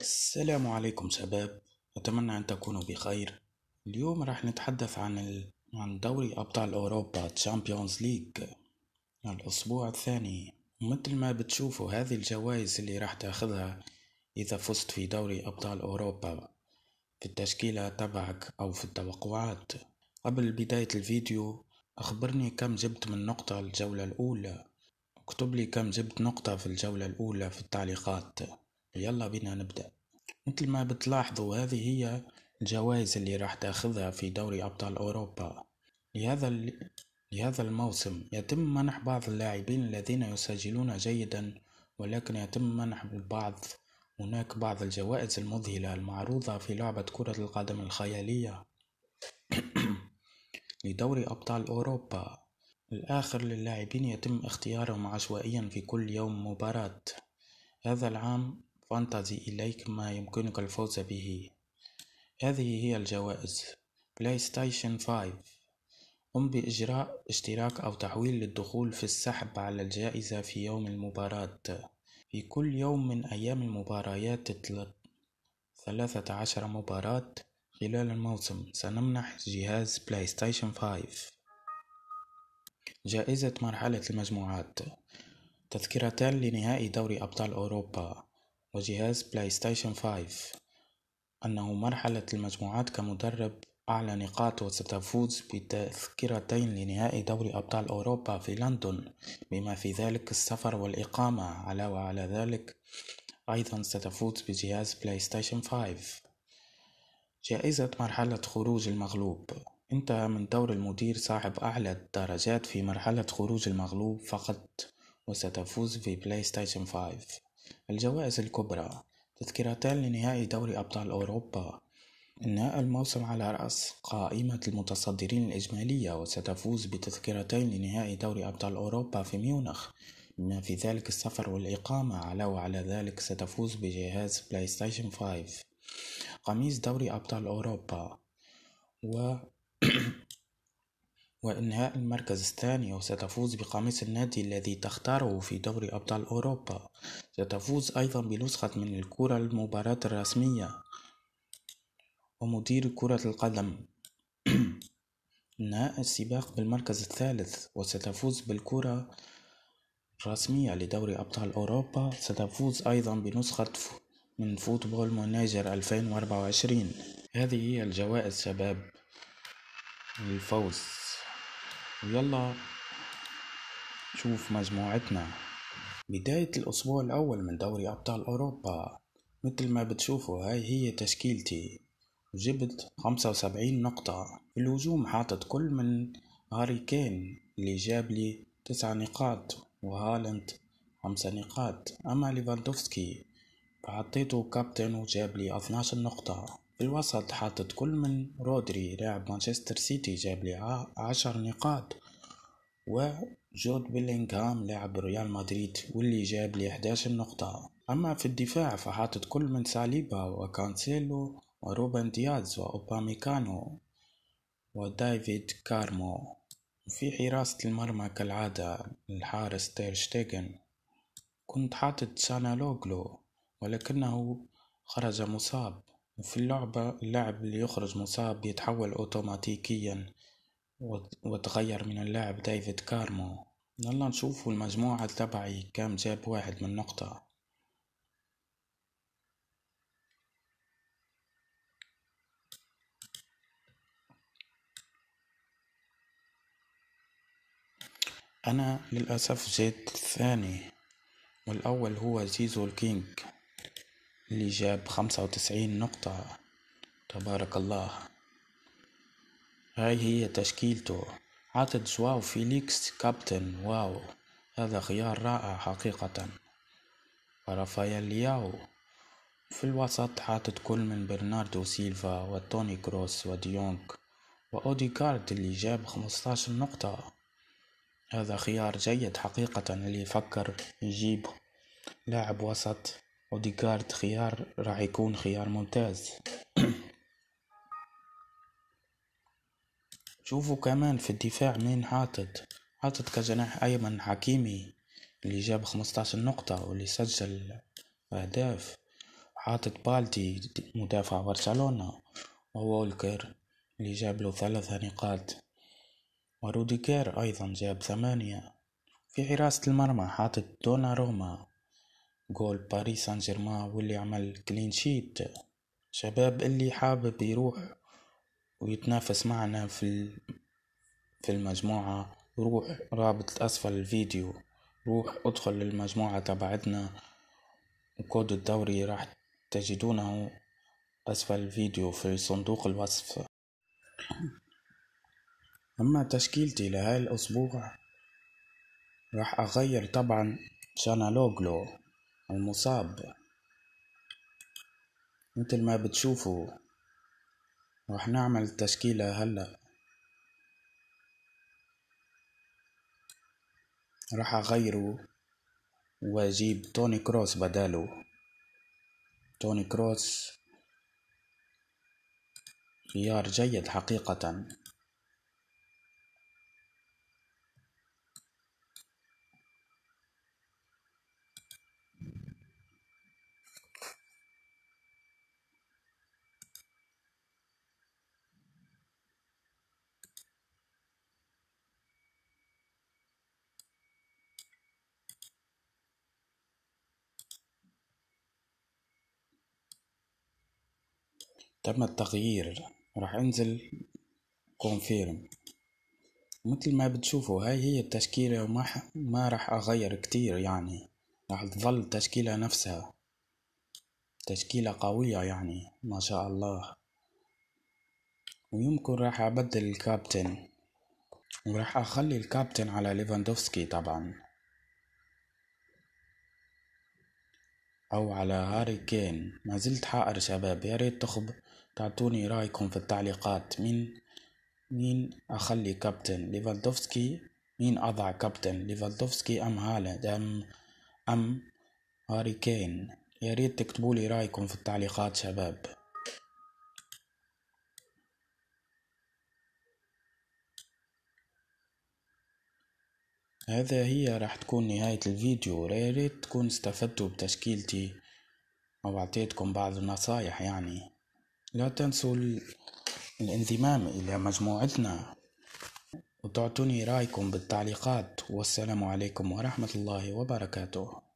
السلام عليكم شباب أتمنى أن تكونوا بخير اليوم راح نتحدث عن ال... عن دوري أبطال أوروبا تشامبيونز ليج الأسبوع الثاني مثل ما بتشوفوا هذه الجوائز اللي راح تاخذها إذا فزت في دوري أبطال أوروبا في التشكيلة تبعك أو في التوقعات قبل بداية الفيديو أخبرني كم جبت من نقطة الجولة الأولى اكتب لي كم جبت نقطة في الجولة الأولى في التعليقات يلا بينا نبدأ مثل ما بتلاحظوا هذه هي الجوائز اللي راح تاخذها في دوري أبطال أوروبا لهذا لهذا الموسم يتم منح بعض اللاعبين الذين يسجلون جيدا ولكن يتم منح البعض هناك بعض الجوائز المذهلة المعروضة في لعبة كرة القدم الخيالية لدوري أبطال أوروبا الآخر للاعبين يتم اختيارهم عشوائيا في كل يوم مباراة هذا العام فانتزي إليك ما يمكنك الفوز به هذه هي الجوائز بلاي ستيشن 5 قم بإجراء اشتراك أو تحويل للدخول في السحب على الجائزة في يوم المباراة في كل يوم من أيام المباريات 13 مباراة خلال الموسم سنمنح جهاز بلاي ستيشن 5 جائزة مرحلة المجموعات تذكرتان لنهائي دوري أبطال أوروبا وجهاز ستيشن 5 أنه مرحلة المجموعات كمدرب أعلى نقاط وستفوز بتذكرتين لنهائي دوري أبطال أوروبا في لندن بما في ذلك السفر والإقامة علاوة على ذلك أيضا ستفوز بجهاز بلاي ستيشن 5 جائزة مرحلة خروج المغلوب انتهى من دور المدير صاحب أعلى الدرجات في مرحلة خروج المغلوب فقط وستفوز ببلاي ستيشن 5 الجوائز الكبرى تذكرتان لنهائي دوري أبطال أوروبا إنهاء الموسم على رأس قائمة المتصدرين الإجمالية وستفوز بتذكرتين لنهائي دوري أبطال أوروبا في ميونخ بما في ذلك السفر والإقامة علاوة على ذلك ستفوز بجهاز بلاي ستيشن 5 قميص دوري أبطال أوروبا و وإنهاء المركز الثاني وستفوز بقميص النادي الذي تختاره في دوري أبطال أوروبا ستفوز أيضا بنسخة من الكرة المباراة الرسمية ومدير كرة القدم إنهاء السباق بالمركز الثالث وستفوز بالكرة الرسمية لدوري أبطال أوروبا ستفوز أيضا بنسخة من فوتبول مناجر 2024 هذه هي الجوائز شباب الفوز ويلا شوف مجموعتنا بداية الأسبوع الأول من دوري أبطال أوروبا مثل ما بتشوفوا هاي هي تشكيلتي جبت خمسة وسبعين نقطة الهجوم حاطط كل من هاري كين اللي جاب لي تسعة نقاط وهالند خمسة نقاط أما ليفاندوفسكي فحطيته كابتن وجاب لي 12 نقطة الوسط حاطط كل من رودري لاعب مانشستر سيتي جاب لي عشر نقاط وجود بيلينغهام لاعب ريال مدريد واللي جاب لي 11 نقطة أما في الدفاع فحاطط كل من ساليبا وكانسيلو وروبن دياز وأوباميكانو ودايفيد كارمو في حراسة المرمى كالعادة الحارس تيرشتيجن كنت حاطط سانالوغلو ولكنه خرج مصاب وفي اللعبة اللاعب اللي يخرج مصاب يتحول أوتوماتيكيا وتغير من اللاعب ديفيد كارمو يلا نشوف المجموعة تبعي كم جاب واحد من نقطة أنا للأسف جيت الثاني والأول هو زيزو الكينج اللي جاب خمسة وتسعين نقطة تبارك الله هاي هي تشكيلته عدد جواو فيليكس كابتن واو هذا خيار رائع حقيقة رافائيل ياو في الوسط حاطط كل من برناردو سيلفا وتوني كروس وديونك وأودي كارد اللي جاب 15 نقطة هذا خيار جيد حقيقة اللي يفكر يجيب لاعب وسط اوديجارد خيار راح يكون خيار ممتاز شوفوا كمان في الدفاع مين حاطط حاطط كجناح ايمن حكيمي اللي جاب 15 نقطة واللي سجل اهداف حاطط بالتي مدافع برشلونة وولكر اللي جاب له ثلاثة نقاط وروديكير ايضا جاب ثمانية في حراسة المرمى حاطط دونا روما جول باريس سان جيرمان واللي عمل كلين شيت شباب اللي حابب يروح ويتنافس معنا في في المجموعة روح رابط أسفل الفيديو روح ادخل للمجموعة تبعتنا وكود الدوري راح تجدونه أسفل الفيديو في صندوق الوصف أما تشكيلتي لهالأسبوع راح أغير طبعا شانالوغلو المصاب مثل ما بتشوفوا رح نعمل تشكيلة هلا رح أغيره وأجيب توني كروس بداله توني كروس خيار جيد حقيقة تم التغيير راح انزل كونفيرم مثل ما بتشوفوا هاي هي التشكيلة وما ح... ما راح اغير كتير يعني راح تظل التشكيلة نفسها تشكيلة قوية يعني ما شاء الله ويمكن راح أبدل الكابتن وراح أخلي الكابتن على ليفاندوفسكي طبعا أو على هاري كين ما زلت حائر شباب يا ريت تخب تعطوني رايكم في التعليقات مين مين اخلي كابتن ليفاندوفسكي مين اضع كابتن ليفاندوفسكي ام هالاند ام ام هاري كين يا ريت تكتبوا لي رايكم في التعليقات شباب هذا هي راح تكون نهاية الفيديو يا ريت تكون استفدتوا بتشكيلتي أو أعطيتكم بعض النصايح يعني لا تنسوا الانضمام إلى مجموعتنا وتعطوني رأيكم بالتعليقات والسلام عليكم ورحمة الله وبركاته